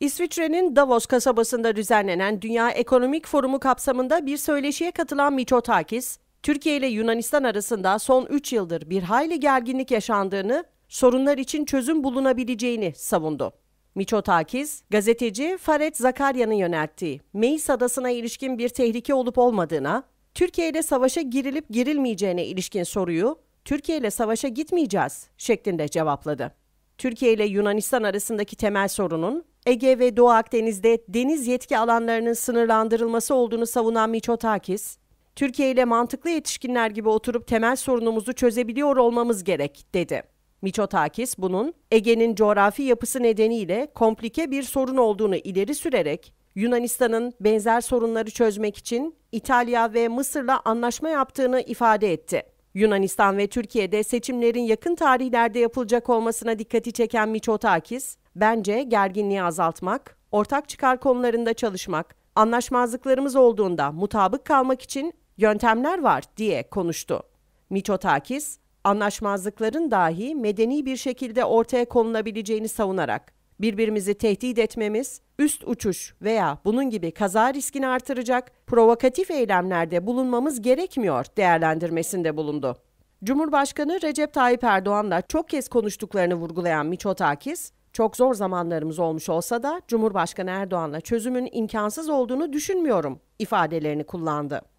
İsviçre'nin Davos kasabasında düzenlenen Dünya Ekonomik Forumu kapsamında bir söyleşiye katılan Miçotakis, Türkiye ile Yunanistan arasında son 3 yıldır bir hayli gerginlik yaşandığını, sorunlar için çözüm bulunabileceğini savundu. Miçotakis, gazeteci Faret Zakarya'nın yönelttiği Meis Adası'na ilişkin bir tehlike olup olmadığına, Türkiye ile savaşa girilip girilmeyeceğine ilişkin soruyu, Türkiye ile savaşa gitmeyeceğiz şeklinde cevapladı. Türkiye ile Yunanistan arasındaki temel sorunun Ege ve Doğu Akdeniz'de deniz yetki alanlarının sınırlandırılması olduğunu savunan Miçotakis, Türkiye ile mantıklı yetişkinler gibi oturup temel sorunumuzu çözebiliyor olmamız gerek, dedi. Miçotakis bunun Ege'nin coğrafi yapısı nedeniyle komplike bir sorun olduğunu ileri sürerek Yunanistan'ın benzer sorunları çözmek için İtalya ve Mısır'la anlaşma yaptığını ifade etti. Yunanistan ve Türkiye'de seçimlerin yakın tarihlerde yapılacak olmasına dikkati çeken Miçotakis, bence gerginliği azaltmak, ortak çıkar konularında çalışmak, anlaşmazlıklarımız olduğunda mutabık kalmak için yöntemler var diye konuştu. Miçotakis, anlaşmazlıkların dahi medeni bir şekilde ortaya konulabileceğini savunarak birbirimizi tehdit etmemiz, üst uçuş veya bunun gibi kaza riskini artıracak provokatif eylemlerde bulunmamız gerekmiyor değerlendirmesinde bulundu. Cumhurbaşkanı Recep Tayyip Erdoğan'la çok kez konuştuklarını vurgulayan Miçotakis, çok zor zamanlarımız olmuş olsa da Cumhurbaşkanı Erdoğan'la çözümün imkansız olduğunu düşünmüyorum ifadelerini kullandı.